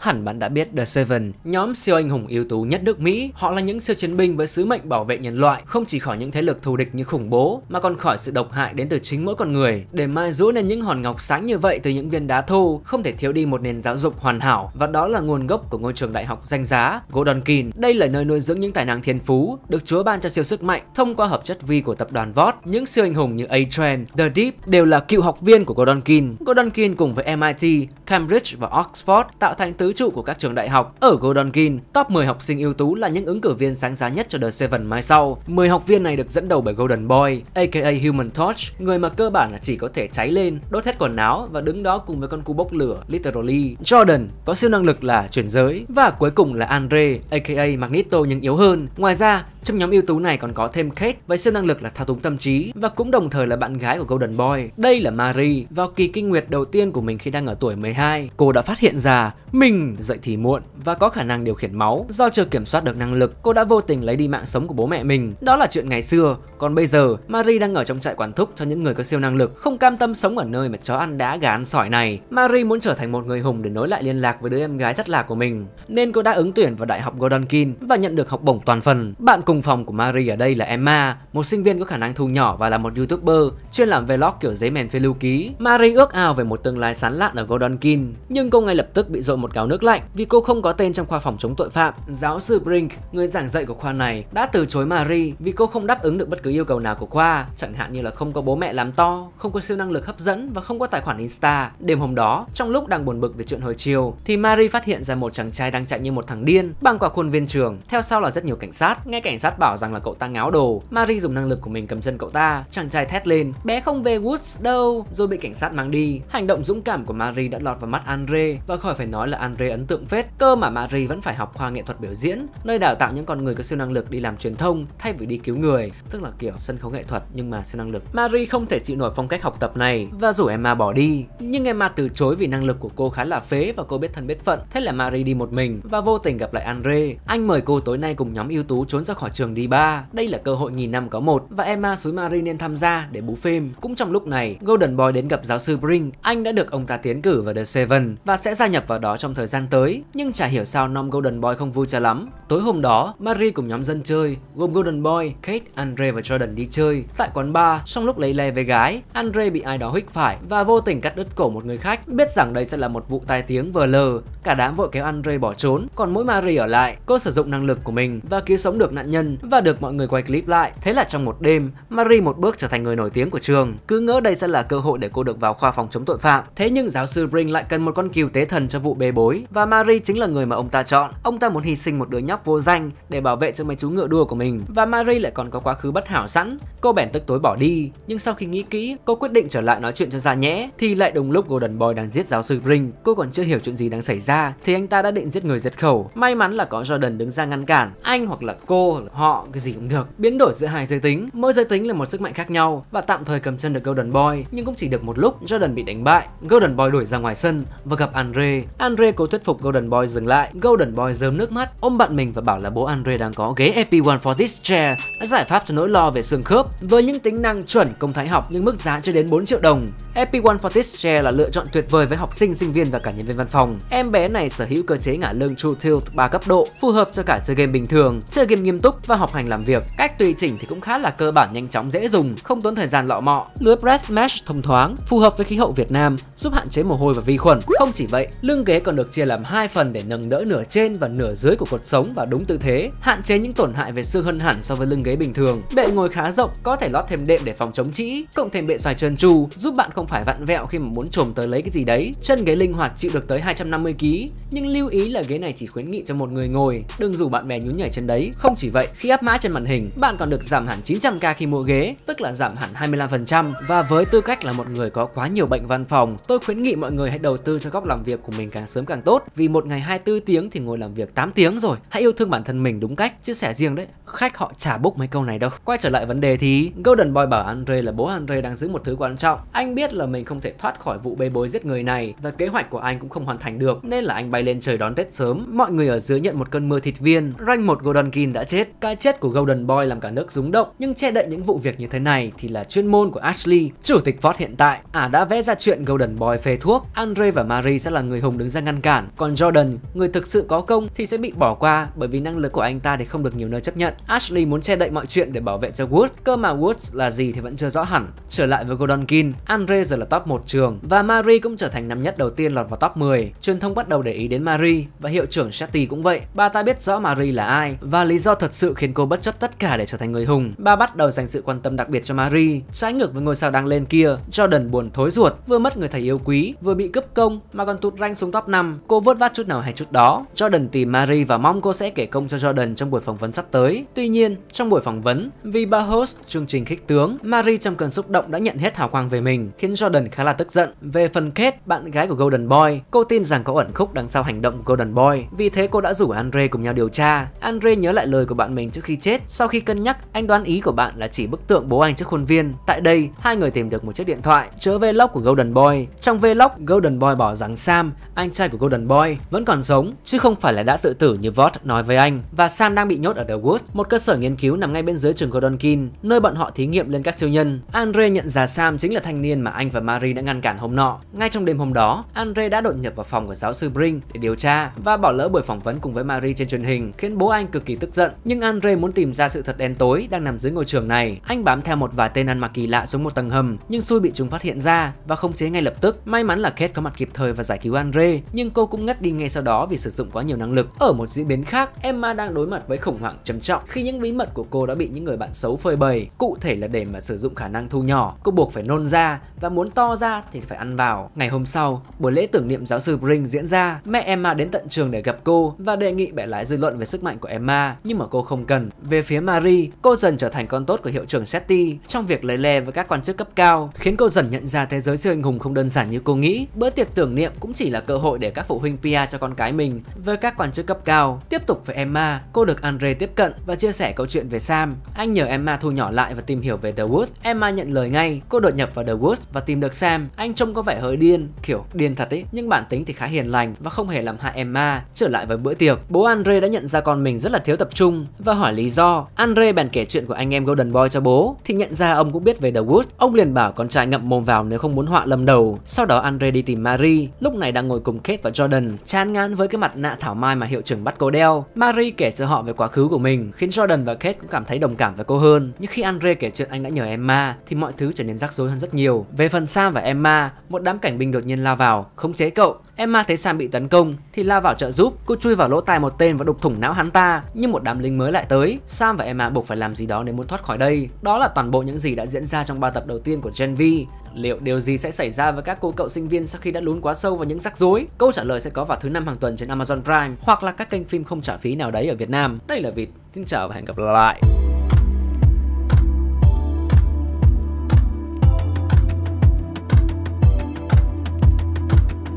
Hẳn bạn đã biết The Seven, nhóm siêu anh hùng yếu tố nhất nước Mỹ. Họ là những siêu chiến binh với sứ mệnh bảo vệ nhân loại không chỉ khỏi những thế lực thù địch như khủng bố mà còn khỏi sự độc hại đến từ chính mỗi con người. Để mai rũ nên những hòn ngọc sáng như vậy từ những viên đá thô, không thể thiếu đi một nền giáo dục hoàn hảo và đó là nguồn gốc của ngôi trường đại học danh giá Gordon King. Đây là nơi nuôi dưỡng những tài năng thiên phú được Chúa ban cho siêu sức mạnh thông qua hợp chất vi của tập đoàn VOD. Những siêu anh hùng như A-Train, The Deep đều là cựu học viên của Gordon King. Gordon King cùng với MIT, Cambridge và Oxford tạo thành tứ trụ của các trường đại học. Ở Golden King, top 10 học sinh ưu tú là những ứng cử viên sáng giá nhất cho The Seven mai sau. 10 học viên này được dẫn đầu bởi Golden Boy, aka Human Torch, người mà cơ bản là chỉ có thể cháy lên, đốt hết quần áo và đứng đó cùng với con cu bốc lửa literally. Jordan có siêu năng lực là chuyển giới và cuối cùng là Andre, aka Magneto nhưng yếu hơn. Ngoài ra, trong nhóm ưu tú này còn có thêm Kate với siêu năng lực là thao túng tâm trí và cũng đồng thời là bạn gái của Golden Boy. Đây là Marie, vào kỳ kinh nguyệt đầu tiên của mình khi đang ở tuổi 12, cô đã phát hiện ra mình dậy thì muộn và có khả năng điều khiển máu. Do chưa kiểm soát được năng lực, cô đã vô tình lấy đi mạng sống của bố mẹ mình. Đó là chuyện ngày xưa, còn bây giờ Marie đang ở trong trại quản thúc cho những người có siêu năng lực, không cam tâm sống ở nơi mà chó ăn đá gà ăn sỏi này. Marie muốn trở thành một người hùng để nối lại liên lạc với đứa em gái thất lạc của mình, nên cô đã ứng tuyển vào đại học Golden King và nhận được học bổng toàn phần. Bạn cùng phòng của Mary ở đây là Emma, một sinh viên có khả năng thu nhỏ và là một youtuber chuyên làm vlog kiểu giấy mèn phê lưu ký. Mary ước ao về một tương lai sán lạn ở Godonkin, nhưng cô ngay lập tức bị dội một gáo nước lạnh vì cô không có tên trong khoa phòng chống tội phạm. Giáo sư Brink, người giảng dạy của khoa này, đã từ chối Mary vì cô không đáp ứng được bất cứ yêu cầu nào của khoa, chẳng hạn như là không có bố mẹ làm to, không có siêu năng lực hấp dẫn và không có tài khoản Insta. Đêm hôm đó, trong lúc đang buồn bực về chuyện hồi chiều, thì Mary phát hiện ra một chàng trai đang chạy như một thằng điên băng qua khuôn viên trường. Theo sau là rất nhiều cảnh sát, nghe cảnh sát bảo rằng là cậu ta ngáo đồ. Mary dùng năng lực của mình cầm chân cậu ta. Chàng trai thét lên, bé không về Woods đâu, rồi bị cảnh sát mang đi. Hành động dũng cảm của Mary đã lọt vào mắt Andre và khỏi phải nói là Andre ấn tượng phết. Cơ mà Mary vẫn phải học khoa nghệ thuật biểu diễn, nơi đào tạo những con người có siêu năng lực đi làm truyền thông thay vì đi cứu người, tức là kiểu sân khấu nghệ thuật nhưng mà siêu năng lực. Mary không thể chịu nổi phong cách học tập này và rủ Emma bỏ đi. Nhưng Emma từ chối vì năng lực của cô khá là phế và cô biết thân biết phận. Thế là Mary đi một mình và vô tình gặp lại Andre. Anh mời cô tối nay cùng nhóm ưu tú trốn ra khỏi trường đi ba. Đây là cơ hội nghìn năm có một và Emma suối Marie nên tham gia để bú phim. Cũng trong lúc này, Golden Boy đến gặp giáo sư Brink. Anh đã được ông ta tiến cử vào The Seven và sẽ gia nhập vào đó trong thời gian tới. Nhưng chả hiểu sao nom Golden Boy không vui cho lắm. Tối hôm đó, Marie cùng nhóm dân chơi gồm Golden Boy, Kate, Andre và Jordan đi chơi tại quán bar. Trong lúc lấy le với gái, Andre bị ai đó hích phải và vô tình cắt đứt cổ một người khách. Biết rằng đây sẽ là một vụ tai tiếng vờ lờ, cả đám vội kéo Andre bỏ trốn, còn mỗi Marie ở lại. Cô sử dụng năng lực của mình và cứu sống được nạn nhân nhân và được mọi người quay clip lại. Thế là trong một đêm, Marie một bước trở thành người nổi tiếng của trường. Cứ ngỡ đây sẽ là cơ hội để cô được vào khoa phòng chống tội phạm. Thế nhưng giáo sư Brink lại cần một con cừu tế thần cho vụ bê bối và Marie chính là người mà ông ta chọn. Ông ta muốn hy sinh một đứa nhóc vô danh để bảo vệ cho mấy chú ngựa đua của mình và Marie lại còn có quá khứ bất hảo sẵn. Cô bèn tức tối bỏ đi, nhưng sau khi nghĩ kỹ, cô quyết định trở lại nói chuyện cho ra nhẽ thì lại đúng lúc Golden Boy đang giết giáo sư Brink. Cô còn chưa hiểu chuyện gì đang xảy ra thì anh ta đã định giết người giật khẩu. May mắn là có Jordan đứng ra ngăn cản. Anh hoặc là cô họ, cái gì cũng được. Biến đổi giữa hai giới tính, mỗi giới tính là một sức mạnh khác nhau và tạm thời cầm chân được Golden Boy nhưng cũng chỉ được một lúc Jordan bị đánh bại. Golden Boy đuổi ra ngoài sân và gặp Andre. Andre cố thuyết phục Golden Boy dừng lại. Golden Boy rơm nước mắt, ôm bạn mình và bảo là bố Andre đang có ghế ep 140 chair, giải pháp cho nỗi lo về xương khớp với những tính năng chuẩn công thái học nhưng mức giá chưa đến 4 triệu đồng. ep 140 chair là lựa chọn tuyệt vời với học sinh, sinh viên và cả nhân viên văn phòng. Em bé này sở hữu cơ chế ngả lưng True Tilt 3 cấp độ, phù hợp cho cả chơi game bình thường, chơi game nghiêm túc và học hành làm việc. Cách tùy chỉnh thì cũng khá là cơ bản nhanh chóng dễ dùng, không tốn thời gian lọ mọ. Lưới breath mesh thông thoáng, phù hợp với khí hậu Việt Nam, giúp hạn chế mồ hôi và vi khuẩn. Không chỉ vậy, lưng ghế còn được chia làm hai phần để nâng đỡ nửa trên và nửa dưới của cột sống vào đúng tư thế, hạn chế những tổn hại về xương hơn hẳn so với lưng ghế bình thường. Bệ ngồi khá rộng, có thể lót thêm đệm để phòng chống trĩ, cộng thêm bệ xoài trơn tru, giúp bạn không phải vặn vẹo khi mà muốn chồm tới lấy cái gì đấy. Chân ghế linh hoạt chịu được tới 250 kg, nhưng lưu ý là ghế này chỉ khuyến nghị cho một người ngồi, đừng rủ bạn bè nhún nhảy trên đấy. Không chỉ vậy, khi áp mã trên màn hình, bạn còn được giảm hẳn 900k khi mua ghế, tức là giảm hẳn 25%. Và với tư cách là một người có quá nhiều bệnh văn phòng, tôi khuyến nghị mọi người hãy đầu tư cho góc làm việc của mình càng sớm càng tốt, vì một ngày 24 tiếng thì ngồi làm việc 8 tiếng rồi. Hãy yêu thương bản thân mình đúng cách, chia sẻ riêng đấy. Khách họ trả bốc mấy câu này đâu. Quay trở lại vấn đề thì Golden Boy bảo Andre là bố Andre đang giữ một thứ quan trọng. Anh biết là mình không thể thoát khỏi vụ bê bối giết người này và kế hoạch của anh cũng không hoàn thành được, nên là anh bay lên trời đón Tết sớm. Mọi người ở dưới nhận một cơn mưa thịt viên, rank một Golden King đã chết. Cái chết của Golden Boy làm cả nước rúng động, nhưng che đậy những vụ việc như thế này thì là chuyên môn của Ashley, chủ tịch Ford hiện tại. Ả à đã vẽ ra chuyện Golden Boy phê thuốc, Andre và Marie sẽ là người hùng đứng ra ngăn cản, còn Jordan, người thực sự có công thì sẽ bị bỏ qua bởi vì năng lực của anh ta thì không được nhiều nơi chấp nhận. Ashley muốn che đậy mọi chuyện để bảo vệ cho Woods, cơ mà Woods là gì thì vẫn chưa rõ hẳn. Trở lại với Golden Godonkin, Andre giờ là top 1 trường và Marie cũng trở thành năm nhất đầu tiên lọt vào top 10. Truyền thông bắt đầu để ý đến Marie và hiệu trưởng Shetty cũng vậy. Bà ta biết rõ Marie là ai và lý do thật sự khiến cô bất chấp tất cả để trở thành người hùng. Ba bắt đầu dành sự quan tâm đặc biệt cho Marie. Trái ngược với ngôi sao đang lên kia, Jordan buồn thối ruột, vừa mất người thầy yêu quý, vừa bị cướp công mà còn tụt rank xuống top 5. Cô vớt vát chút nào hay chút đó. Jordan tìm Marie và mong cô sẽ kể công cho Jordan trong buổi phỏng vấn sắp tới. Tuy nhiên, trong buổi phỏng vấn, vì bà host chương trình khích tướng, Marie trong cơn xúc động đã nhận hết hào quang về mình, khiến Jordan khá là tức giận. Về phần kết bạn gái của Golden Boy, cô tin rằng có ẩn khúc đằng sau hành động của Golden Boy. Vì thế cô đã rủ Andre cùng nhau điều tra. Andre nhớ lại lời của bạn bạn mình trước khi chết. Sau khi cân nhắc, anh đoán ý của bạn là chỉ bức tượng bố anh trước khuôn viên. Tại đây, hai người tìm được một chiếc điện thoại chứa vlog của Golden Boy. Trong vlog, Golden Boy bảo rằng Sam, anh trai của Golden Boy, vẫn còn sống chứ không phải là đã tự tử như Vought nói với anh. Và Sam đang bị nhốt ở The Woods, một cơ sở nghiên cứu nằm ngay bên dưới trường Godonkin, nơi bọn họ thí nghiệm lên các siêu nhân. Andre nhận ra Sam chính là thanh niên mà anh và Marie đã ngăn cản hôm nọ. Ngay trong đêm hôm đó, Andre đã đột nhập vào phòng của giáo sư Brink để điều tra và bỏ lỡ buổi phỏng vấn cùng với Marie trên truyền hình, khiến bố anh cực kỳ tức giận. Nhưng nhưng Andre muốn tìm ra sự thật đen tối đang nằm dưới ngôi trường này. Anh bám theo một vài tên ăn mặc kỳ lạ xuống một tầng hầm, nhưng xui bị chúng phát hiện ra và không chế ngay lập tức. May mắn là Kate có mặt kịp thời và giải cứu Andre, nhưng cô cũng ngất đi ngay sau đó vì sử dụng quá nhiều năng lực. Ở một diễn biến khác, Emma đang đối mặt với khủng hoảng trầm trọng khi những bí mật của cô đã bị những người bạn xấu phơi bày. Cụ thể là để mà sử dụng khả năng thu nhỏ, cô buộc phải nôn ra và muốn to ra thì phải ăn vào. Ngày hôm sau, buổi lễ tưởng niệm giáo sư Brink diễn ra, mẹ Emma đến tận trường để gặp cô và đề nghị bẻ lái dư luận về sức mạnh của Emma, nhưng mà cô không không cần. Về phía Marie, cô dần trở thành con tốt của hiệu trưởng Shetty trong việc lấy lè với các quan chức cấp cao, khiến cô dần nhận ra thế giới siêu anh hùng không đơn giản như cô nghĩ. Bữa tiệc tưởng niệm cũng chỉ là cơ hội để các phụ huynh Pia cho con cái mình với các quan chức cấp cao. Tiếp tục với Emma, cô được Andre tiếp cận và chia sẻ câu chuyện về Sam. Anh nhờ Emma thu nhỏ lại và tìm hiểu về The Woods. Emma nhận lời ngay, cô đột nhập vào The Woods và tìm được Sam. Anh trông có vẻ hơi điên, kiểu điên thật ấy, nhưng bản tính thì khá hiền lành và không hề làm hại Emma. Trở lại với bữa tiệc, bố Andre đã nhận ra con mình rất là thiếu tập trung và hỏi lý do. Andre bàn kể chuyện của anh em Golden Boy cho bố thì nhận ra ông cũng biết về The Wood. Ông liền bảo con trai ngậm mồm vào nếu không muốn họa lầm đầu. Sau đó Andre đi tìm Marie, lúc này đang ngồi cùng Kate và Jordan, chán ngán với cái mặt nạ thảo mai mà hiệu trưởng bắt cô đeo. Marie kể cho họ về quá khứ của mình, khiến Jordan và Kate cũng cảm thấy đồng cảm với cô hơn. Nhưng khi Andre kể chuyện anh đã nhờ Emma thì mọi thứ trở nên rắc rối hơn rất nhiều. Về phần Sam và Emma, một đám cảnh binh đột nhiên lao vào, khống chế cậu Emma thấy Sam bị tấn công thì lao vào trợ giúp, cô chui vào lỗ tai một tên và đục thủng não hắn ta, nhưng một đám lính mới lại tới. Sam và Emma buộc phải làm gì đó để muốn thoát khỏi đây. Đó là toàn bộ những gì đã diễn ra trong 3 tập đầu tiên của Gen V. Liệu điều gì sẽ xảy ra với các cô cậu sinh viên sau khi đã lún quá sâu vào những rắc rối? Câu trả lời sẽ có vào thứ năm hàng tuần trên Amazon Prime hoặc là các kênh phim không trả phí nào đấy ở Việt Nam. Đây là Việt. xin chào và hẹn gặp lại.